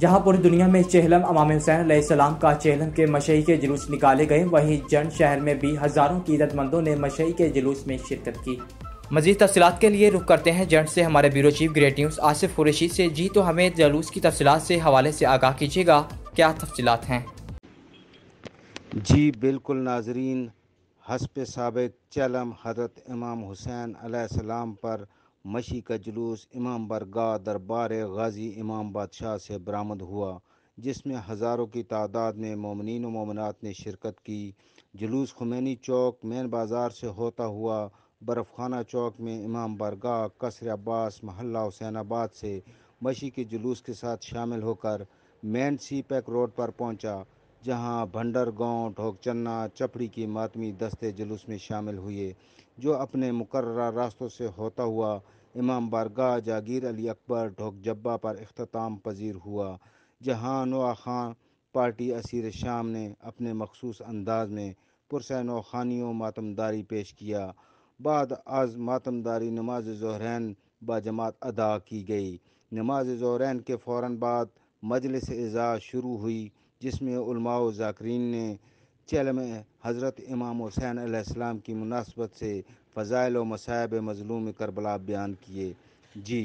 जहां पूरी दुनिया में चेहलम अमाम हुसैन सलाम का चेहलम के मशही के जुलूस निकाले गए वहीं जन शहर में भी हज़ारों की ईदतमंदों ने मशही के जुलूस में शिरकत की मजीद तफसीत के लिए रुख करते हैं जंट से हमारे bureau chief great news Asif Qureshi से जी तो हमें जलूस की तफसीत से हवाले से आगाह कीजिएगा क्या तफसीत हैं जी बिल्कुल नाजरीन हसप सबक चलम हज़रत इमाम हुसैन सलाम पर मशी का जुलूस इमाम बरगाह दरबार गाजी इमाम बादशाह से बरामद हुआ जिसमें हज़ारों की तादाद में ममिन ममनात ने शिरकत की जुलूस खुमैनी चौक मैन बाज़ार से होता हुआ खाना चौक में इमाम बरगाह कसर अब्बास महल्ला हुसैनाबाद से मशी के जुलूस के साथ शामिल होकर मैन सी पैक रोड पर पहुंचा जहां भंडर गांव ढोकचन्ना चपड़ी की मातमी दस्ते जुलूस में शामिल हुए जो अपने मुकर्रा रास्तों से होता हुआ इमाम बारगा जागीर अली अकबर ढोकजब्बा पर अख्ताम पजीर हुआ जहाँ नवा खान पार्टी असीर शाम ने अपने मखसूस अंदाज में पुरसैन खानियों मातमदारी पेश किया बाद आज मातमदारी नमाज जहरैन बाजमात अदा की गई नमाज जहरैन के फ़ौर बाद मजलिस एज़ा शुरू हुई जिसमें उलमा ज़ाकरीन ने चैल में हज़रत इमाम हुसैन आसमाम की मुनासबत से फ़ज़ाइल व मसायब मज़लूम करबला बयान किए जी